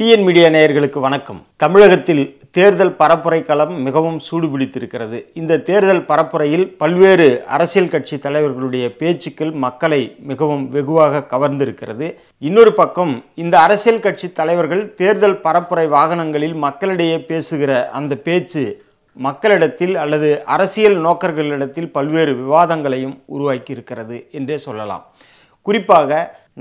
TN media நேயர்களுக்கு வணக்கம் தமிழகத்தில் தேர்தல் பரப்புரை களம் மிகவும் சூடுபிடித்திருக்கிறது இந்த தேர்தல் பரப்புரையில் பல்வேறு அரசியல் கட்சி தலைவர்களுடைய பேச்சுக்கள் மக்களை மிகவும் வெகுவாக கவர்ந்திருக்கிறது இன்னொரு பக்கம் இந்த அரசியல் கட்சி தலைவர்கள் தேர்தல் பரப்புரை வாகனங்களில் மக்களிடையே பேசுகிற அந்த பேச்சு மக்களிடத்தில் அல்லது அரசியல் நோக்கர்களிடத்தில் பல்வேறு விவாதங்களையும் உருவாக்கி இருக்கிறது என்றே சொல்லலாம் குறிப்பாக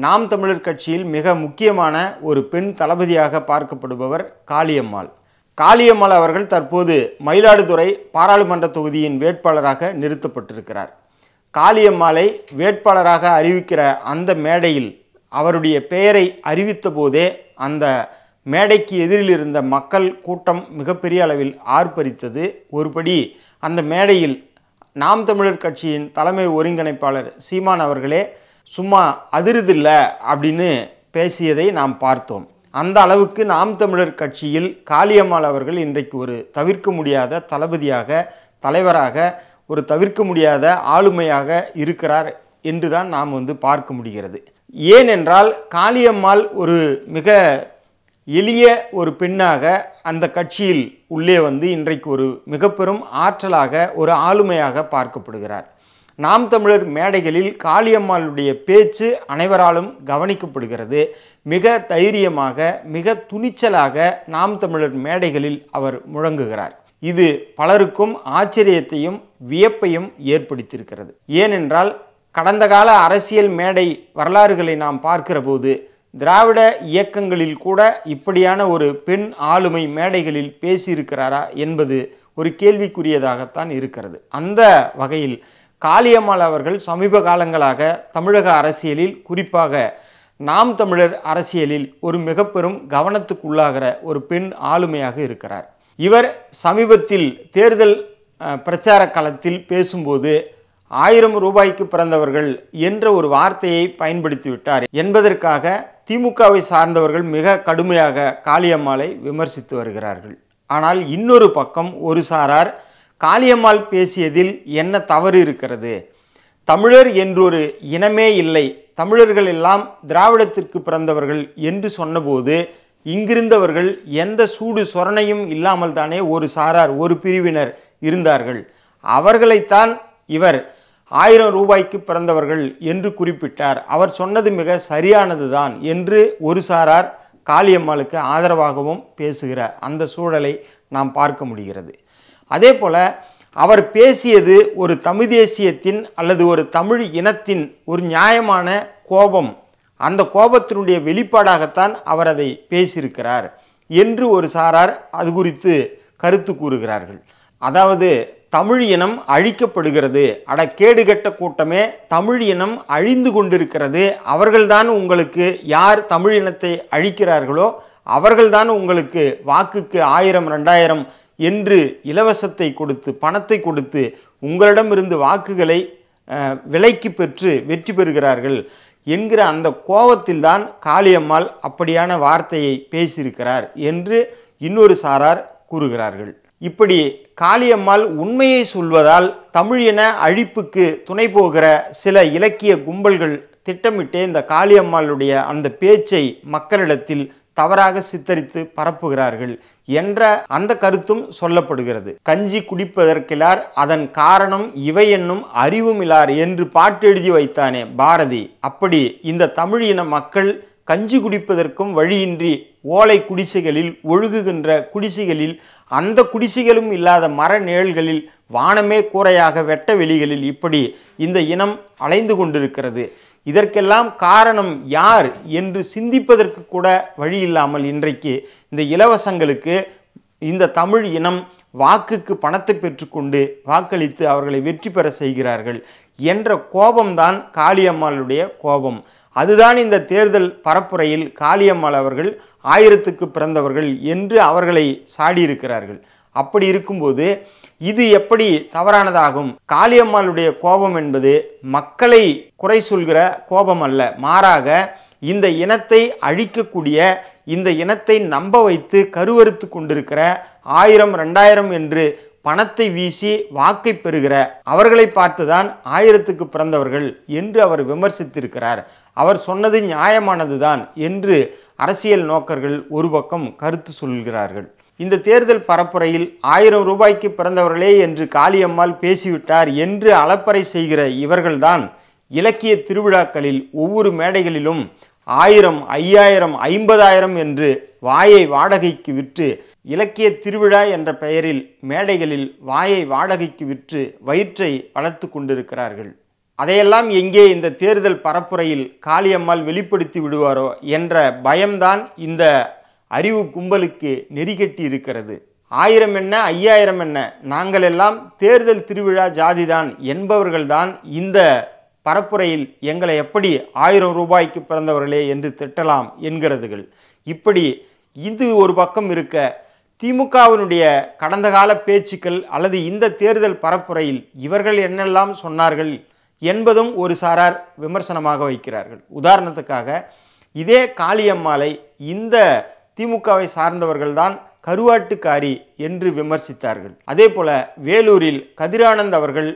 நாம் தமிழர் கட்சியில் மிக முக்கியமான ஒரு பெண் தளபதியாக பார்க்கப்படுபவர் காளியம்மாள் காளியம்மாள் அவர்கள் தற்போது மயிலாடுதுறை பாராளுமன்ற தொகுதியின் வேட்பாளராக நிறுத்தப்பட்டிருக்கிறார் காளியம்மாளை வேட்பாளராக அறிவிக்கிற அந்த மேடையில் அவருடைய பெயரை அறிவித்த போதே அந்த மேடைக்கு எதிரில் இருந்த மக்கள் கூட்டம் மிகப்பெரிய அளவில் ஆர்ப்பரித்தது ஒருபடி அந்த மேடையில் நாம் தமிழர் கட்சியின் தலைமை ஒருங்கிணைப்பாளர் சீமான் அவர்களே சும்மா அதிருதில்லை அப்படின்னு பேசியதை நாம் பார்த்தோம் அந்த அளவுக்கு நாம் தமிழர் கட்சியில் காளியம்மாள் அவர்கள் இன்றைக்கு ஒரு தவிர்க்க முடியாத தளபதியாக தலைவராக ஒரு தவிர்க்க முடியாத ஆளுமையாக இருக்கிறார் என்று தான் நாம் வந்து பார்க்க முடிகிறது ஏனென்றால் காளியம்மாள் ஒரு மிக எளிய ஒரு பெண்ணாக அந்த கட்சியில் உள்ளே வந்து இன்றைக்கு ஒரு மிக பெரும் ஆற்றலாக ஒரு ஆளுமையாக பார்க்கப்படுகிறார் நாம் தமிழர் மேடைகளில் காளியம்மாளுடைய பேச்சு அனைவராலும் கவனிக்கப்படுகிறது மிக தைரியமாக மிக துணிச்சலாக நாம் தமிழர் மேடைகளில் அவர் முழங்குகிறார் இது பலருக்கும் ஆச்சரியத்தையும் வியப்பையும் ஏற்படுத்தியிருக்கிறது ஏனென்றால் கடந்த கால அரசியல் மேடை வரலாறுகளை நாம் பார்க்கிற போது திராவிட இயக்கங்களில் கூட இப்படியான ஒரு பெண் ஆளுமை மேடைகளில் பேசியிருக்கிறாரா என்பது ஒரு கேள்விக்குரியதாகத்தான் இருக்கிறது அந்த வகையில் காளியம்மாள் அவர்கள் சமீப காலங்களாக தமிழக அரசியலில் குறிப்பாக நாம் தமிழர் அரசியலில் ஒரு மிக பெரும் கவனத்துக்குள்ளாகிற ஒரு பெண் ஆளுமையாக இருக்கிறார் இவர் சமீபத்தில் தேர்தல் பிரச்சார காலத்தில் பேசும்போது ஆயிரம் ரூபாய்க்கு பிறந்தவர்கள் என்ற ஒரு வார்த்தையை பயன்படுத்தி விட்டார் என்பதற்காக திமுகவை சார்ந்தவர்கள் மிக கடுமையாக காளியம்மாளை விமர்சித்து வருகிறார்கள் ஆனால் இன்னொரு பக்கம் ஒரு சாரார் காளியம்மாள் பேசியதில் என்ன தவறு இருக்கிறது தமிழர் என்றொரு இனமே இல்லை தமிழர்கள் எல்லாம் திராவிடத்திற்கு பிறந்தவர்கள் என்று சொன்னபோது இங்கிருந்தவர்கள் எந்த சூடு சொரணையும் இல்லாமல் தானே ஒரு சாரார் ஒரு பிரிவினர் இருந்தார்கள் அவர்களைத்தான் இவர் ஆயிரம் ரூபாய்க்கு பிறந்தவர்கள் என்று குறிப்பிட்டார் அவர் சொன்னது மிக சரியானதுதான் என்று ஒரு சாரார் காளியம்மாளுக்கு ஆதரவாகவும் பேசுகிறார் அந்த சூழலை நாம் பார்க்க முடிகிறது அதே போல் அவர் பேசியது ஒரு தமிழ் தேசியத்தின் அல்லது ஒரு தமிழ் இனத்தின் ஒரு நியாயமான கோபம் அந்த கோபத்தினுடைய வெளிப்பாடாகத்தான் அவர் அதை பேசியிருக்கிறார் என்று ஒரு சாரார் அது குறித்து கருத்து கூறுகிறார்கள் அதாவது தமிழ் இனம் அழிக்கப்படுகிறது அட கேடுகட்ட கூட்டமே தமிழ் இனம் அழிந்து கொண்டிருக்கிறது அவர்கள்தான் உங்களுக்கு யார் தமிழ் இனத்தை அழிக்கிறார்களோ அவர்கள்தான் உங்களுக்கு வாக்குக்கு ஆயிரம் ரெண்டாயிரம் என்று இலவசத்தை கொடுத்து பணத்தை கொடுத்து உங்களிடமிருந்து வாக்குகளை விலைக்கு பெற்று வெற்றி பெறுகிறார்கள் என்கிற அந்த கோபத்தில்தான் காளியம்மாள் அப்படியான வார்த்தையை பேசியிருக்கிறார் என்று இன்னொரு சாரார் கூறுகிறார்கள் இப்படி காளியம்மாள் உண்மையை சொல்வதால் தமிழின அழிப்புக்கு துணை போகிற சில இலக்கிய கும்பல்கள் திட்டமிட்டே இந்த காளியம்மாளுடைய அந்த பேச்சை மக்களிடத்தில் தவறாக சித்தரித்து பரப்புகிறார்கள் என்ற அந்த கருத்தும் சொல்லப்படுகிறது கஞ்சி குடிப்பதற்கிலார் அதன் காரணம் இவை என்னும் அறிவும் இலார் என்று பாட்டெழுதி வைத்தானே பாரதி அப்படி இந்த தமிழ் இன மக்கள் கஞ்சி குடிப்பதற்கும் வழியின்றி ஓலை குடிசைகளில் ஒழுகுகின்ற குடிசைகளில் அந்த குடிசைகளும் இல்லாத மர நிழல்களில் வானமே கூரையாக வெட்ட வெளிகளில் இப்படி இந்த இனம் அலைந்து கொண்டிருக்கிறது இதற்கெல்லாம் காரணம் யார் என்று சிந்திப்பதற்கு கூட வழி இல்லாமல் இன்றைக்கு இந்த இலவசங்களுக்கு இந்த தமிழ் இனம் வாக்குக்கு பணத்தை பெற்றுக்கொண்டு வாக்களித்து அவர்களை வெற்றி பெற செய்கிறார்கள் என்ற கோபம்தான் காளியம்மாளுடைய கோபம் அதுதான் இந்த தேர்தல் பரப்புரையில் காளியம்மாள் அவர்கள் ஆயிரத்துக்கு பிறந்தவர்கள் என்று அவர்களை சாடியிருக்கிறார்கள் அப்படி இருக்கும்போது இது எப்படி தவறானதாகும் காளியம்மாளுடைய கோபம் என்பது மக்களை குறை சொல்கிற கோபம் அல்ல மாறாக இந்த இனத்தை அழிக்கக்கூடிய இந்த இனத்தை நம்ப வைத்து கருவறுத்து கொண்டிருக்கிற ஆயிரம் ரெண்டாயிரம் என்று பணத்தை வீசி வாக்கை பெறுகிற அவர்களை பார்த்துதான் ஆயிரத்துக்கு பிறந்தவர்கள் என்று அவர் விமர்சித்திருக்கிறார் அவர் சொன்னது நியாயமானதுதான் என்று அரசியல் நோக்கர்கள் ஒரு பக்கம் கருத்து சொல்கிறார்கள் இந்த தேர்தல் பரப்புரையில் ஆயிரம் ரூபாய்க்கு பிறந்தவர்களே என்று காளியம்மாள் பேசிவிட்டார் என்று அளப்பறை செய்கிற இவர்கள்தான் இலக்கிய திருவிழாக்களில் ஒவ்வொரு மேடைகளிலும் ஆயிரம் ஐயாயிரம் ஐம்பதாயிரம் என்று வாயை வாடகைக்கு விற்று இலக்கிய திருவிழா என்ற பெயரில் மேடைகளில் வாயை வாடகைக்கு விற்று வயிற்றை வளர்த்து கொண்டிருக்கிறார்கள் அதையெல்லாம் எங்கே இந்த தேர்தல் பரப்புரையில் காளியம்மாள் வெளிப்படுத்தி விடுவாரோ என்ற பயம்தான் இந்த அறிவு கும்பலுக்கு நெறிகட்டி இருக்கிறது ஆயிரம் என்ன ஐயாயிரம் என்ன நாங்கள் எல்லாம் தேர்தல் திருவிழா ஜாதிதான் என்பவர்கள்தான் இந்த பரப்புரையில் எங்களை எப்படி ஆயிரம் ரூபாய்க்கு பிறந்தவர்களே என்று திட்டலாம் என்கிறதுகள் இப்படி இது ஒரு பக்கம் இருக்க திமுகவினுடைய கடந்த கால பேச்சுக்கள் அல்லது இந்த தேர்தல் பரப்புரையில் இவர்கள் என்னெல்லாம் சொன்னார்கள் என்பதும் ஒரு சாரார் விமர்சனமாக வைக்கிறார்கள் உதாரணத்துக்காக இதே காளியம்மாளை இந்த திமுகவை சார்ந்தவர்கள்தான் கருவாட்டுக்காரி என்று விமர்சித்தார்கள் அதே போல வேலூரில் கதிரானந்த் அவர்கள்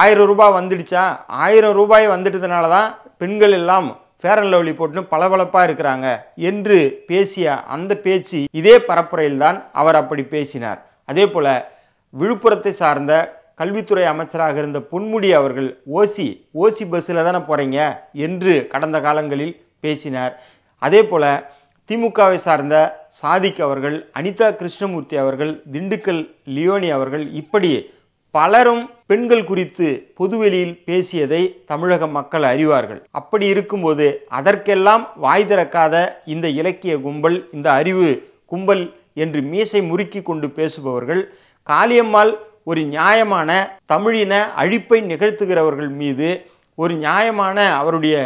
ஆயிரம் ரூபாய் வந்துடுச்சா ஆயிரம் ரூபாய் வந்துட்டதுனால தான் பெண்கள் எல்லாம் ஃபேர் அண்ட் லவ்லி போட்டுன்னு பளபளப்பாக இருக்கிறாங்க என்று பேசிய அந்த பேச்சு இதே பரப்புரையில்தான் அவர் அப்படி பேசினார் அதே போல் விழுப்புரத்தை சார்ந்த கல்வித்துறை அமைச்சராக இருந்த பொன்முடி அவர்கள் ஓசி ஓசி பஸ்ஸில் தானே போகிறீங்க என்று கடந்த காலங்களில் பேசினார் அதே போல் திமுகவை சார்ந்த சாதிக் அவர்கள் அனிதா கிருஷ்ணமூர்த்தி அவர்கள் திண்டுக்கல் லியோனி அவர்கள் இப்படி பலரும் பெண்கள் குறித்து பொதுவெளியில் பேசியதை தமிழக மக்கள் அறிவார்கள் அப்படி இருக்கும்போது அதற்கெல்லாம் வாய் திறக்காத இந்த இலக்கிய கும்பல் இந்த அறிவு கும்பல் என்று மீசை முறுக்கி கொண்டு பேசுபவர்கள் காளியம்மாள் ஒரு நியாயமான தமிழின அழிப்பை நிகழ்த்துகிறவர்கள் மீது ஒரு நியாயமான அவருடைய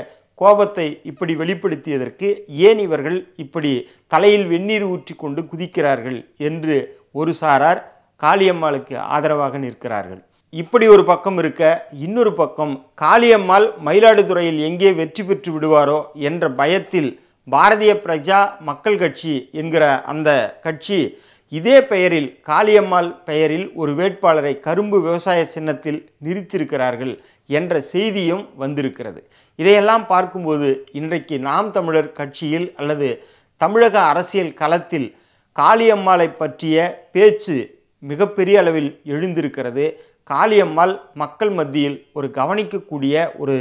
கோபத்தை இப்படி வெளிப்படுத்தியதற்கு ஏன் இவர்கள் இப்படி தலையில் வெந்நீர் ஊற்றி கொண்டு குதிக்கிறார்கள் என்று ஒரு சாரார் காளியம்மாளுக்கு ஆதரவாக நிற்கிறார்கள் இப்படி ஒரு பக்கம் இருக்க இன்னொரு பக்கம் காளியம்மாள் மயிலாடுதுறையில் எங்கே வெற்றி பெற்று விடுவாரோ என்ற பயத்தில் பாரதிய பிரஜா மக்கள் கட்சி என்கிற அந்த கட்சி இதே பெயரில் காளியம்மாள் பெயரில் ஒரு வேட்பாளரை கரும்பு விவசாய சின்னத்தில் நிறுத்தியிருக்கிறார்கள் என்ற செய்தியும் வந்திருக்கிறது இதையெல்லாம் பார்க்கும்போது இன்றைக்கு நாம் தமிழர் கட்சியில் அல்லது தமிழக அரசியல் களத்தில் காளியம்மாளை பற்றிய பேச்சு மிகப்பெரிய அளவில் எழுந்திருக்கிறது காளியம்மாள் மக்கள் மத்தியில் ஒரு கவனிக்கக்கூடிய ஒரு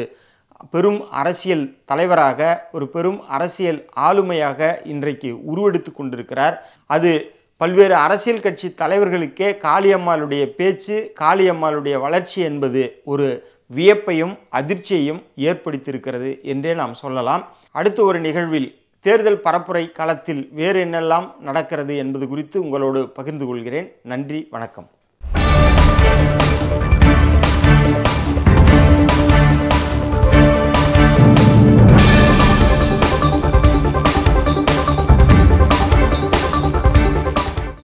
பெரும் அரசியல் தலைவராக ஒரு பெரும் அரசியல் ஆளுமையாக இன்றைக்கு உருவெடுத்து கொண்டிருக்கிறார் அது பல்வேறு அரசியல் கட்சி தலைவர்களுக்கே காளியம்மாளுடைய பேச்சு காளியம்மாளுடைய வளர்ச்சி என்பது ஒரு வியப்பையும் அதிர்ச்சியையும் ஏற்படுத்தியிருக்கிறது என்றே நாம் சொல்லலாம் அடுத்த ஒரு நிகழ்வில் தேர்தல் பரப்புரை காலத்தில் வேறு என்னெல்லாம் நடக்கிறது என்பது குறித்து உங்களோடு பகிர்ந்து கொள்கிறேன் நன்றி வணக்கம்